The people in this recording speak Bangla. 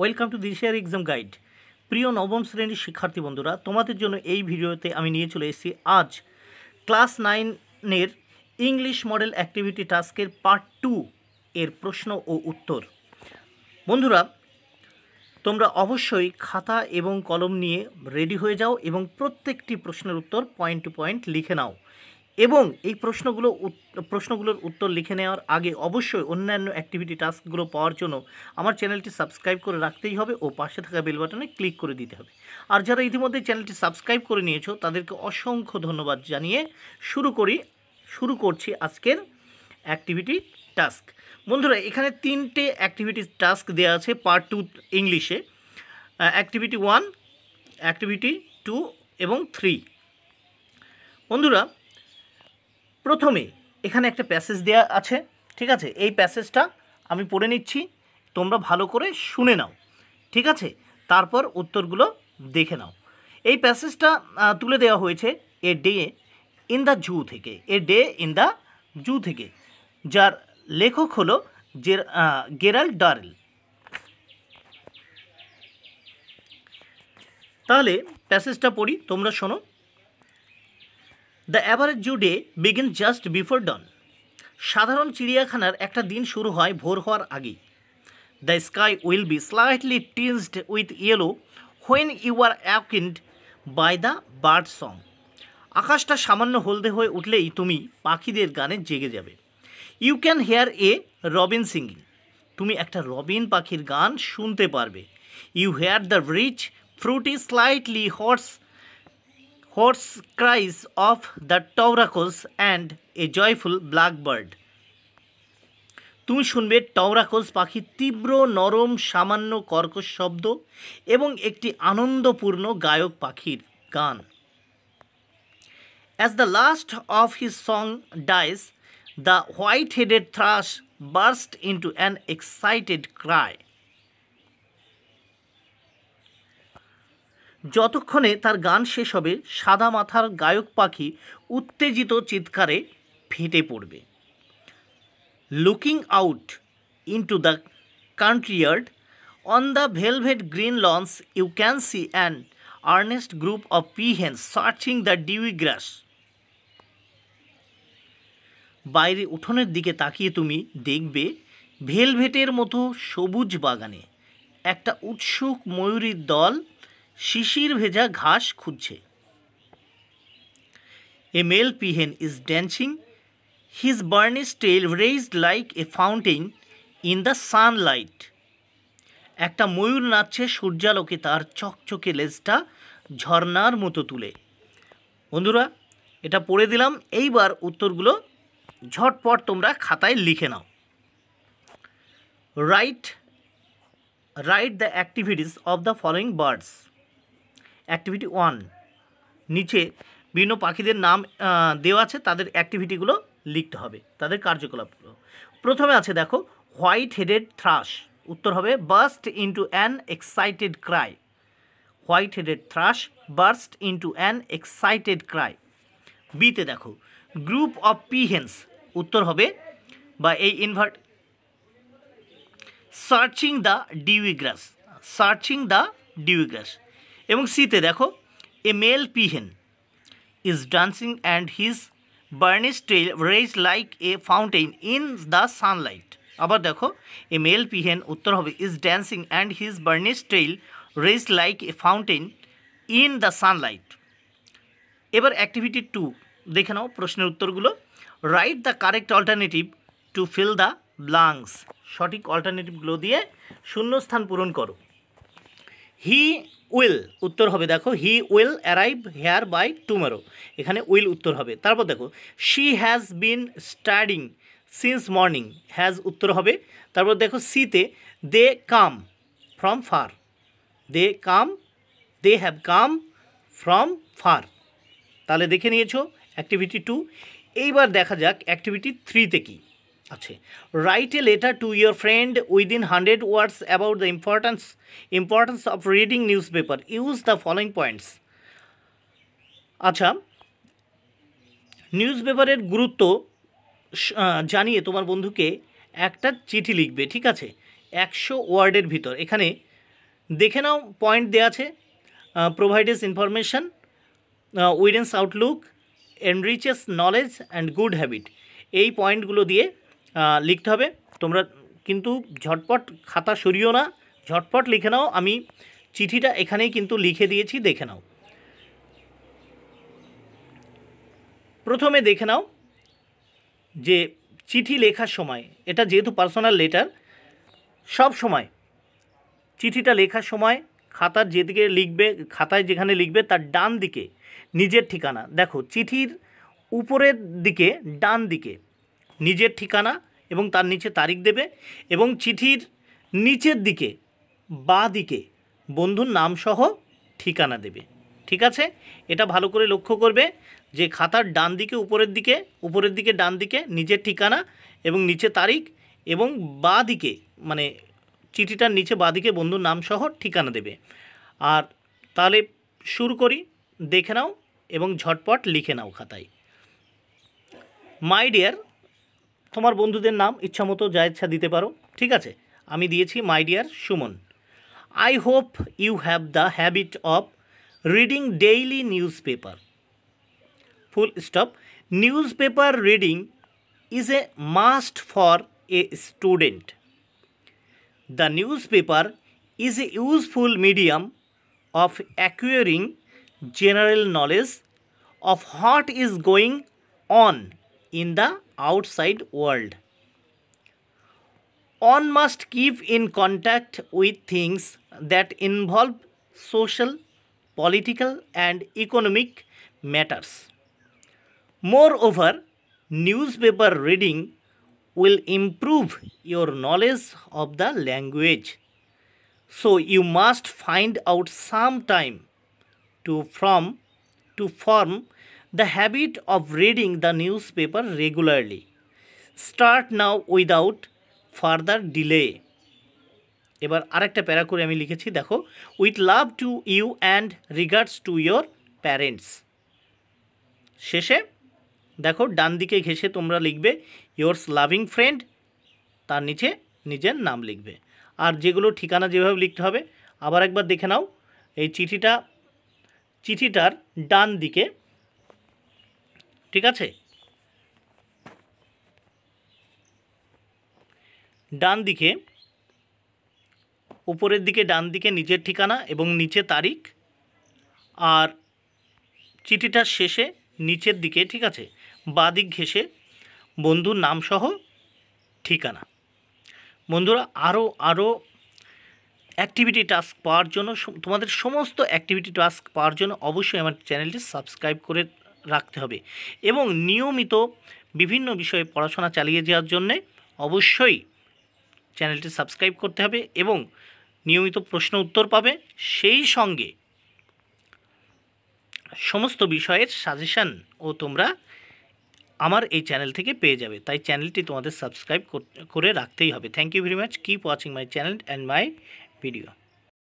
ওয়েলকাম টু দিশিয়ার এক্সাম গাইড প্রিয় নবম শ্রেণীর শিক্ষার্থী বন্ধুরা তোমাদের জন্য এই ভিডিওতে আমি নিয়ে চলে এসেছি আজ ক্লাস নাইনের ইংলিশ মডেল অ্যাক্টিভিটি টাস্কের পার্ট টু এর প্রশ্ন ও উত্তর বন্ধুরা তোমরা অবশ্যই খাতা এবং কলম নিয়ে রেডি হয়ে যাও এবং প্রত্যেকটি প্রশ্নের উত্তর পয়েন্ট টু পয়েন্ট লিখে নাও এবং এই প্রশ্নগুলো প্রশ্নগুলোর উত্তর লিখে নেওয়ার আগে অবশ্যই অন্যান্য অ্যাক্টিভিটি টাস্কগুলো পাওয়ার জন্য আমার চ্যানেলটি সাবস্ক্রাইব করে রাখতেই হবে ও পাশে থাকা বেল বাটনে ক্লিক করে দিতে হবে আর যারা ইতিমধ্যে চ্যানেলটি সাবস্ক্রাইব করে নিয়েছো তাদেরকে অসংখ্য ধন্যবাদ জানিয়ে শুরু করি শুরু করছি আজকের অ্যাক্টিভিটি টাস্ক বন্ধুরা এখানে তিনটে অ্যাক্টিভিটি টাস্ক দেওয়া আছে পার্ট টু ইংলিশে অ্যাক্টিভিটি ওয়ান অ্যাক্টিভিটি টু এবং থ্রি বন্ধুরা প্রথমে এখানে একটা প্যাসেজ দেয়া আছে ঠিক আছে এই প্যাসেজটা আমি পড়ে নিচ্ছি তোমরা ভালো করে শুনে নাও ঠিক আছে তারপর উত্তরগুলো দেখে নাও এই প্যাসেজটা তুলে দেওয়া হয়েছে a day in the zoo থেকে a day in the zoo থেকে যার লেখক হলো গেরাল ডারেল তাহলে প্যাসেজটা পড়ি তোমরা শোনো the average zoo day begin just before dawn সাধারণ চিড়িয়াখানার একটা দিন শুরু হয় ভোর হওয়ার আগেই the sky will be slightly tinged with yellow when you are awakened by the bird song আকাশটা সামান্য হলদে হয়ে উঠলেই তুমি পাখিদের গানে জেগে যাবে you can hear a robin singing তুমি একটা রবিন পাখির গান শুনতে পারবে you hear the rich fruity slightly hoarse cries of the the and a joyful black bird তুমি শুনবে টওরাকোস পাখি তীব্র নরম সামান্য কর্কশ শব্দ এবং একটি আনন্দপূর্ণ গায়ক পাখির গান as the last of his song dies the white headed thrush burst into an excited cry যতক্ষণে তার গান শেষ হবে সাদা মাথার গায়ক পাখি উত্তেজিত চিৎকারে ফেটে পড়বে looking out into the country yard on the velvet green launch you can see an earnest group of peahens searching the dewy grass বাইরে উঠোনের দিকে তাকিয়ে তুমি দেখবে ভেলভেটের মতো সবুজ বাগানে একটা উৎসুক ময়ূরীর দল শিশির ভেজা ঘাস খুঁজছে a male peahen is dancing his burnished tail raised like a fountain in the sunlight একটা ময়ূর নাচছে সূর্যালোকে তার চকচকে লেজটা ঝর্নার মতো তুলে বন্ধুরা এটা পড়ে দিলাম এইবার উত্তরগুলো ঝটপট তোমরা খাতায় লিখে নাও write write the activities of the following birds activity one নিচে বিভিন্ন পাখিদের নাম দেওয়া আছে তাদের অ্যাক্টিভিটিগুলো লিখতে হবে তাদের কার্যকলাপগুলো প্রথমে আছে দেখো হোয়াইট হেডেড থ্রাশ উত্তর হবে burst into an excited cry white headed thrush burst into an excited cry বিতে দেখো গ্রুপ অফ পিহেন্স উত্তর হবে বা এই invert searching the dew grass searching the dew grass এবং সিতে দেখো a male peahen is dancing and his burnished tail raise like a fountain in the sunlight আবার দেখো এ মেল পিহেন উত্তর হবে is dancing and his burnished tail raise like a fountain in the sunlight এবার অ্যাক্টিভিটি টু দেখে নাও প্রশ্নের উত্তরগুলো write the correct alternative to fill the blanks সঠিক অল্টারনেটিভগুলো দিয়ে শূন্যস্থান পূরণ করো হি উইল উত্তর হবে দেখো he will arrive here by tomorrow এখানে উইল উত্তর হবে তারপর দেখো she has been studying since morning has উত্তর হবে তারপর দেখো সিতে they come from far they come they have come from far তাহলে দেখে নিয়েছো অ্যাক্টিভিটি টু এইবার দেখা যাক অ্যাক্টিভিটি থ্রিতে কী আছে write a letter to your friend within hundred words about the importance importance of reading newspaper use the following points আচ্ছা নিউজ পেপারের গুরুত্ব জানিয়ে তোমার বন্ধুকে একটা চিঠি লিখবে ঠিক আছে একশো ওয়ার্ডের ভিতর এখানে দেখে নাও পয়েন্ট দেওয়া আছে provides information widens outlook enriches knowledge and good habit এই পয়েন্টগুলো দিয়ে লিখতে হবে তোমরা কিন্তু ঝটপট খাতা সরিও না ঝটপট লিখে নাও আমি চিঠিটা এখানেই কিন্তু লিখে দিয়েছি দেখে নাও প্রথমে দেখে নাও যে চিঠি লেখার সময় এটা যেহেতু পার্সোনাল লেটার সব সময় চিঠিটা লেখার সময় খাতার যেদিকে লিখবে খাতায় যেখানে লিখবে তার ডান দিকে নিজের ঠিকানা দেখো চিঠির উপরের দিকে ডান দিকে নিজের ঠিকানা এবং তার নিচে তারিখ দেবে এবং চিঠির নিচের দিকে বা দিকে বন্ধুর নামসহ ঠিকানা দেবে ঠিক আছে এটা ভালো করে লক্ষ্য করবে যে খাতার ডান দিকে উপরের দিকে উপরের দিকে ডান দিকে নিজের ঠিকানা এবং নিচে তারিখ এবং বা দিকে মানে চিঠিটার নিচে বা দিকে বন্ধুর নামসহ ঠিকানা দেবে আর তাহলে শুরু করি দেখে নাও এবং ঝটপট লিখে নাও খাতায় মাই ডিয়ার তোমার বন্ধুদের নাম ইচ্ছামতো যা ইচ্ছা দিতে পারো ঠিক আছে আমি দিয়েছি my dear Suman I hope you have the habit of reading daily newspaper full stop newspaper reading is a must for a student the newspaper is a useful medium of acquiring general knowledge of what is going on in the outside world. One must keep in contact with things that involve social, political and economic matters. Moreover, newspaper reading will improve your knowledge of the language. So you must find out some time to form to form the habit of reading the newspaper regularly. Start now without further delay. এবার আরেকটা প্যারা করে আমি লিখেছি দেখো with love to you and regards to your parents শেষে দেখো ডান দিকে ঘেসে তোমরা লিখবে ইয়োর্স লাভিং ফ্রেন্ড তার নিচে নিজের নাম লিখবে আর যেগুলো ঠিকানা যেভাবে লিখতে হবে আবার একবার দেখে নাও এই চিঠিটা চিঠিটার ডান দিকে ঠিক আছে ডান দিকে উপরের দিকে ডান দিকে নিচের ঠিকানা এবং নিচে তারিখ আর চিঠিটার শেষে নিচের দিকে ঠিক আছে বাদিক ঘেসে বন্ধুর নামসহ ঠিকানা বন্ধুরা আরও আরও অ্যাক্টিভিটি টাস্ক পাওয়ার জন্য তোমাদের সমস্ত অ্যাক্টিভিটি টাস্ক পাওয়ার জন্য অবশ্যই আমার চ্যানেলটি সাবস্ক্রাইব করে রাখতে হবে এবং নিয়মিত বিভিন্ন বিষয়ে পড়াশোনা চালিয়ে যাওয়ার জন্যে অবশ্যই চ্যানেলটি সাবস্ক্রাইব করতে হবে এবং নিয়মিত প্রশ্ন উত্তর পাবে সেই সঙ্গে সমস্ত বিষয়ের সাজেশান ও তোমরা আমার এই চ্যানেল থেকে পেয়ে যাবে তাই চ্যানেলটি তোমাদের সাবস্ক্রাইব করে রাখতেই হবে thank you very much keep watching my channel and my video